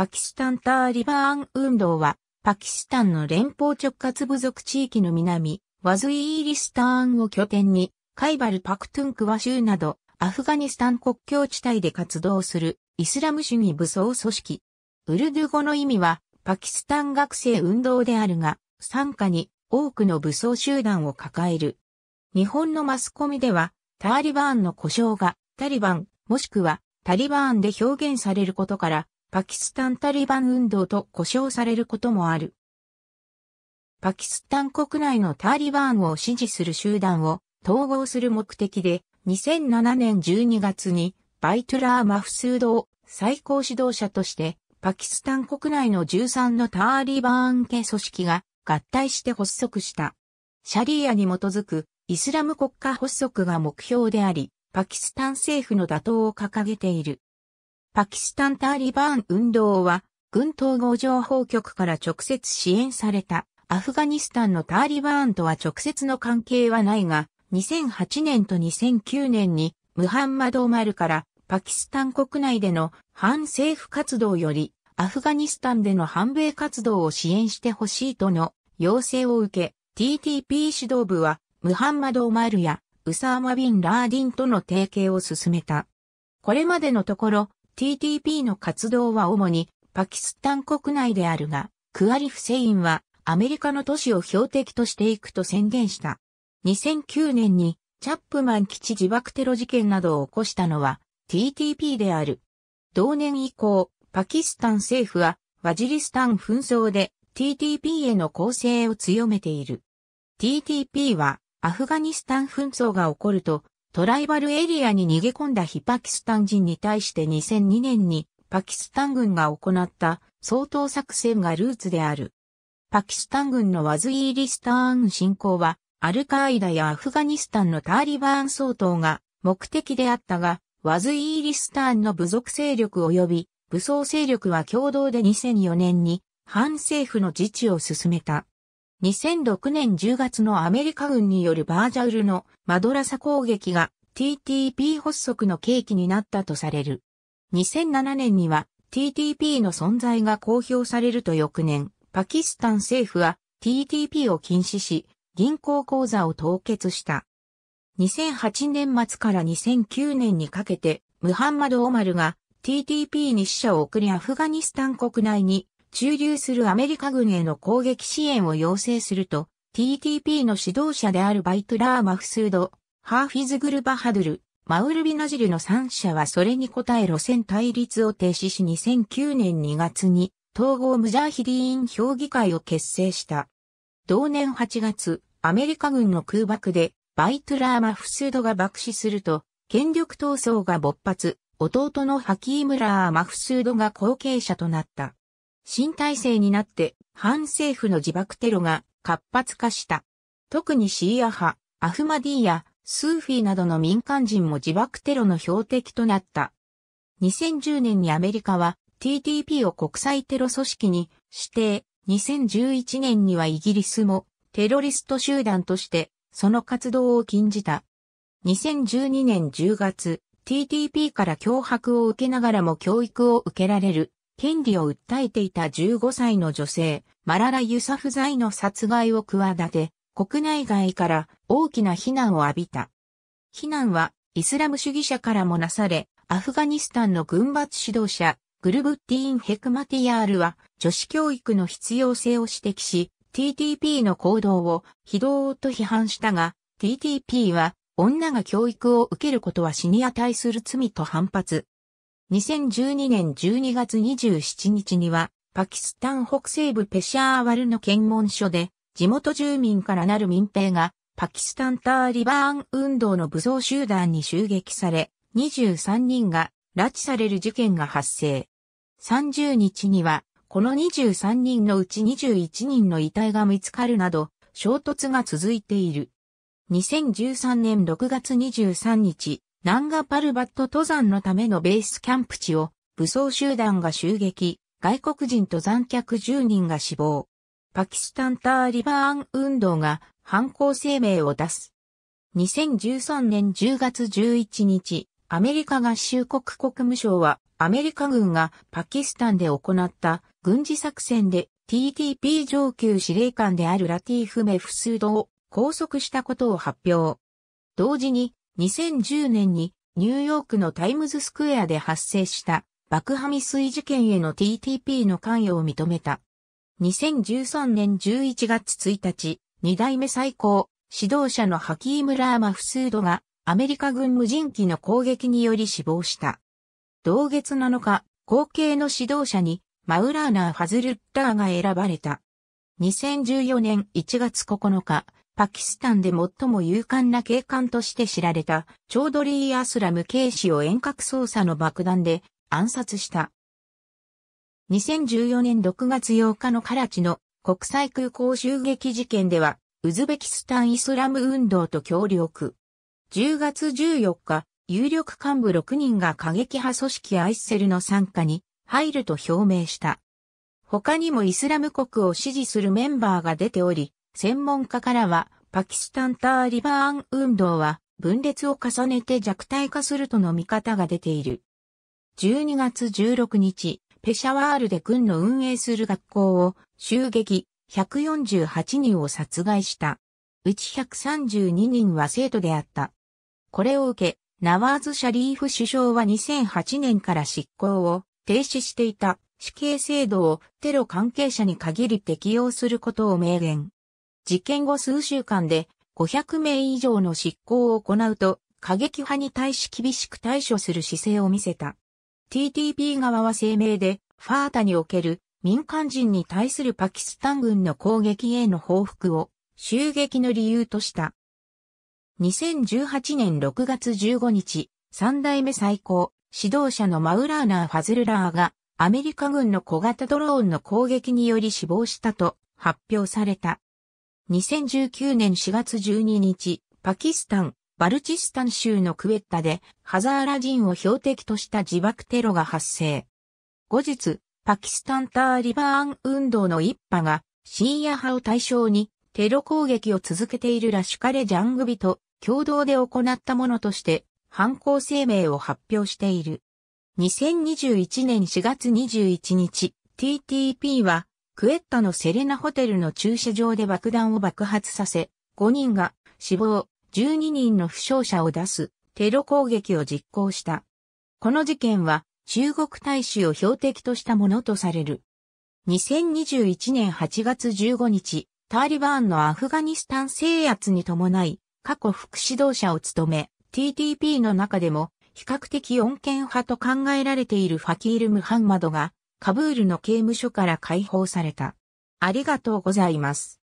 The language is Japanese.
パキスタンターリバーン運動は、パキスタンの連邦直轄部族地域の南、ワズイーリスターンを拠点に、カイバル・パクトゥンクワ州など、アフガニスタン国境地帯で活動する、イスラム主義武装組織。ウルドゥ語の意味は、パキスタン学生運動であるが、参加に多くの武装集団を抱える。日本のマスコミでは、ターリバーンの故障が、タリバン、もしくは、タリバーンで表現されることから、パキスタンタリバン運動と呼称されることもある。パキスタン国内のタリバンを支持する集団を統合する目的で2007年12月にバイトラー・マフスードを最高指導者としてパキスタン国内の13のタリバン系組織が合体して発足した。シャリーアに基づくイスラム国家発足が目標であり、パキスタン政府の打倒を掲げている。パキスタンタリバーン運動は、軍統合情報局から直接支援された、アフガニスタンのタリバーンとは直接の関係はないが、2008年と2009年に、ムハンマド・マルから、パキスタン国内での反政府活動より、アフガニスタンでの反米活動を支援してほしいとの要請を受け、TTP 指導部は、ムハンマド・マルや、ウサーマ・ビン・ラーディンとの提携を進めた。これまでのところ、TTP の活動は主にパキスタン国内であるが、クアリ・フセインはアメリカの都市を標的としていくと宣言した。2009年にチャップマン基地自爆テロ事件などを起こしたのは TTP である。同年以降、パキスタン政府はワジリスタン紛争で TTP への攻勢を強めている。TTP はアフガニスタン紛争が起こるとトライバルエリアに逃げ込んだ非パキスタン人に対して2002年にパキスタン軍が行った総統作戦がルーツである。パキスタン軍のワズイーリスターン侵攻は、アルカーイダやアフガニスタンのタリバーン総統が目的であったが、ワズイーリスターンの部族勢力及び武装勢力は共同で2004年に反政府の自治を進めた。2006年10月のアメリカ軍によるバージャウルのマドラサ攻撃が TTP 発足の契機になったとされる。2007年には TTP の存在が公表されると翌年、パキスタン政府は TTP を禁止し、銀行口座を凍結した。2008年末から2009年にかけて、ムハンマド・オマルが TTP に死者を送りアフガニスタン国内に駐留するアメリカ軍への攻撃支援を要請すると、TTP の指導者であるバイトラー・マフスード、ハーフィズ・グルバハドル、マウルビナジルの3者はそれに応え路線対立を停止し2009年2月に統合ムジャーヒディーン評議会を結成した。同年8月、アメリカ軍の空爆でバイトラー・マフスードが爆死すると、権力闘争が勃発、弟のハキームラー・マフスードが後継者となった。新体制になって反政府の自爆テロが活発化した。特にシーア派、アフマディーやスーフィーなどの民間人も自爆テロの標的となった。2010年にアメリカは TTP を国際テロ組織に指定、2011年にはイギリスもテロリスト集団としてその活動を禁じた。2012年10月、TTP から脅迫を受けながらも教育を受けられる権利を訴えていた15歳の女性、マララ・ユサフザイの殺害を企て、国内外から大きな非難を浴びた。非難はイスラム主義者からもなされ、アフガニスタンの軍閥指導者、グルブッティーン・ヘクマティヤールは女子教育の必要性を指摘し、TTP の行動を非道と批判したが、TTP は女が教育を受けることは死に値する罪と反発。2012年12月27日には、パキスタン北西部ペシャーワルの検問所で、地元住民からなる民兵が、パキスタンターリバーン運動の武装集団に襲撃され、23人が拉致される事件が発生。30日には、この23人のうち21人の遺体が見つかるなど、衝突が続いている。2013年6月23日、ナンガパルバット登山のためのベースキャンプ地を武装集団が襲撃、外国人登山客10人が死亡。パキスタンターリバーン運動が犯行声明を出す。2013年10月11日、アメリカ合衆国国務省はアメリカ軍がパキスタンで行った軍事作戦で TTP 上級司令官であるラティーフ・メフスードを拘束したことを発表。同時に2010年にニューヨークのタイムズスクエアで発生した爆破未遂事件への TTP の関与を認めた。2013年11月1日、二代目最高指導者のハキーム・ラーマ・フスードがアメリカ軍無人機の攻撃により死亡した。同月7日、後継の指導者にマウラーナー・ファズルッターが選ばれた。2014年1月9日、パキスタンで最も勇敢な警官として知られた、チョードリー・アスラム警視を遠隔操作の爆弾で暗殺した。2014年6月8日のカラチの国際空港襲撃事件では、ウズベキスタンイスラム運動と協力。10月14日、有力幹部6人が過激派組織アイッセルの参加に入ると表明した。他にもイスラム国を支持するメンバーが出ており、専門家からは、パキスタンターリバーン運動は分裂を重ねて弱体化するとの見方が出ている。12月16日、ペシャワールで軍の運営する学校を襲撃148人を殺害した。うち132人は生徒であった。これを受け、ナワーズ・シャリーフ首相は2008年から執行を停止していた死刑制度をテロ関係者に限り適用することを明言。事件後数週間で500名以上の執行を行うと、過激派に対し厳しく対処する姿勢を見せた。TTP 側は声明で、ファータにおける民間人に対するパキスタン軍の攻撃への報復を襲撃の理由とした。2018年6月15日、三代目最高指導者のマウラーナー・ファズルラーがアメリカ軍の小型ドローンの攻撃により死亡したと発表された。2019年4月12日、パキスタン、バルチスタン州のクエッタで、ハザーラ人を標的とした自爆テロが発生。後日、パキスタンターリバーン運動の一派が、シーア派を対象に、テロ攻撃を続けているラシュカレジャングビと共同で行ったものとして、犯行声明を発表している。2021年4月21日、TTP は、クエッタのセレナホテルの駐車場で爆弾を爆発させ、5人が死亡、12人の負傷者を出すテロ攻撃を実行した。この事件は中国大使を標的としたものとされる。2021年8月15日、タリバーンのアフガニスタン制圧に伴い、過去副指導者を務め、TTP の中でも比較的穏健派と考えられているファキール・ムハンマドがカブールの刑務所から解放された。ありがとうございます。